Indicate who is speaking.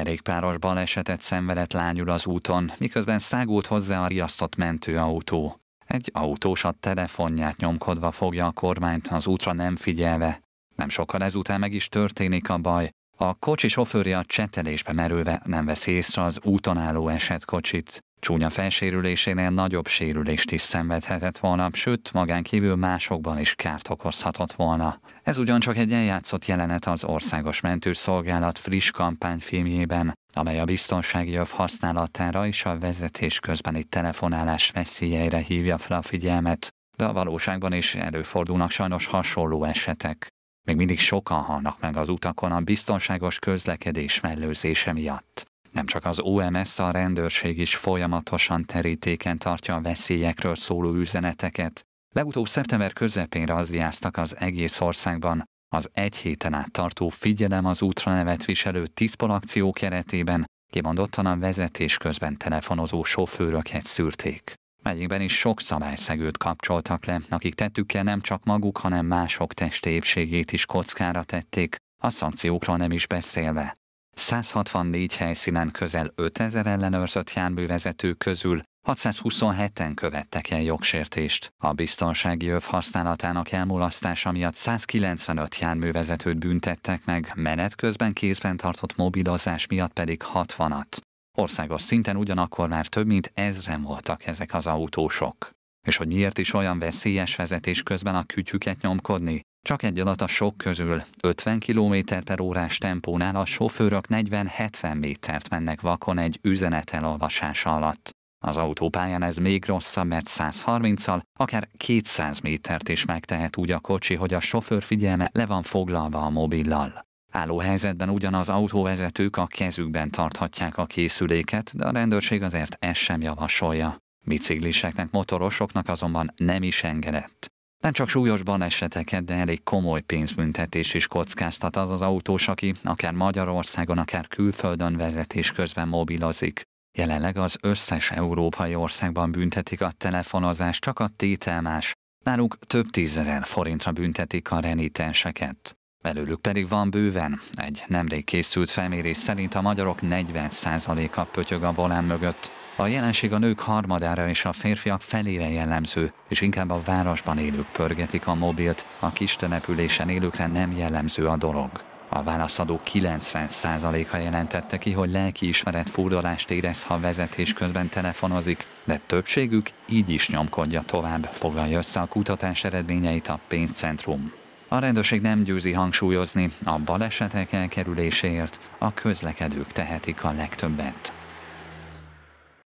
Speaker 1: Kerékpáros balesetet szenvedett lányul az úton, miközben szágult hozzá a riasztott mentőautó. Egy autós a telefonját nyomkodva fogja a kormányt az útra nem figyelve. Nem sokkal ezután meg is történik a baj. A kocsi sofőrje a csetelésbe merülve nem veszi észre az úton álló esetkocsit. Csúnya felsérülésénél nagyobb sérülést is szenvedhetett volna, sőt, magán kívül másokban is kárt okozhatott volna. Ez ugyancsak egy eljátszott jelenet az Országos Mentőszolgálat friss kampányfilmjében, amely a biztonsági öv használatára és a vezetés közbeni telefonálás veszélyeire hívja fel a figyelmet, de a valóságban is előfordulnak sajnos hasonló esetek. Még mindig sokan halnak meg az utakon a biztonságos közlekedés mellőzése miatt. Nem csak az OMS, a rendőrség is folyamatosan terítéken tartja a veszélyekről szóló üzeneteket. Legutóbb szeptember közepén razziáztak az egész országban, az egy héten át tartó figyelem az útra nevet viselő tiszpol akció keretében kimondottan a vezetés közben telefonozó sofőröket szűrték. Megyikben is sok szabályszegőt kapcsoltak le, akik tettükkel nem csak maguk, hanem mások testépségét is kockára tették, a szankciókról nem is beszélve. 164 helyszínen közel 5000 ellenőrzött járművezető közül 627-en követtek el jogsértést. A biztonsági öv használatának elmulasztása miatt 195 járművezetőt büntettek meg, menet közben kézben tartott mobilozás miatt pedig 60-at. Országos szinten ugyanakkor már több mint ezren voltak ezek az autósok. És hogy miért is olyan veszélyes vezetés közben a kütyüket nyomkodni? Csak egy adat a sok közül. 50 km per órás tempónál a sofőrök 40-70 métert mennek vakon egy üzenet elolvasása alatt. Az autópályán ez még rosszabb, mert 130-al, akár 200 métert is megtehet úgy a kocsi, hogy a sofőr figyelme le van foglalva a mobillal. Álló helyzetben ugyanaz autóvezetők a kezükben tarthatják a készüléket, de a rendőrség azért ezt sem javasolja. Bicikliseknek, motorosoknak azonban nem is engedett. Nem csak súlyos baleseteket, de elég komoly pénzbüntetés is kockáztat az az autós, aki akár Magyarországon, akár külföldön vezetés közben mobilozik. Jelenleg az összes európai országban büntetik a telefonozást, csak a tételmás. Náluk több tízezer forintra büntetik a renitenseket. Belőlük pedig van bőven. Egy nemrég készült felmérés szerint a magyarok 40%-a pötyög a volán mögött. A jelenség a nők harmadára és a férfiak felére jellemző, és inkább a városban élők pörgetik a mobilt, a kis településen élőkre nem jellemző a dolog. A válaszadó 90%-a jelentette ki, hogy lelkiismeret furdalást érez, ha vezetés közben telefonozik, de többségük így is nyomkodja tovább, foglalja össze a kutatás eredményeit a pénzcentrum. A rendőrség nem győzi hangsúlyozni, a balesetek elkerüléséért a közlekedők tehetik a legtöbbet.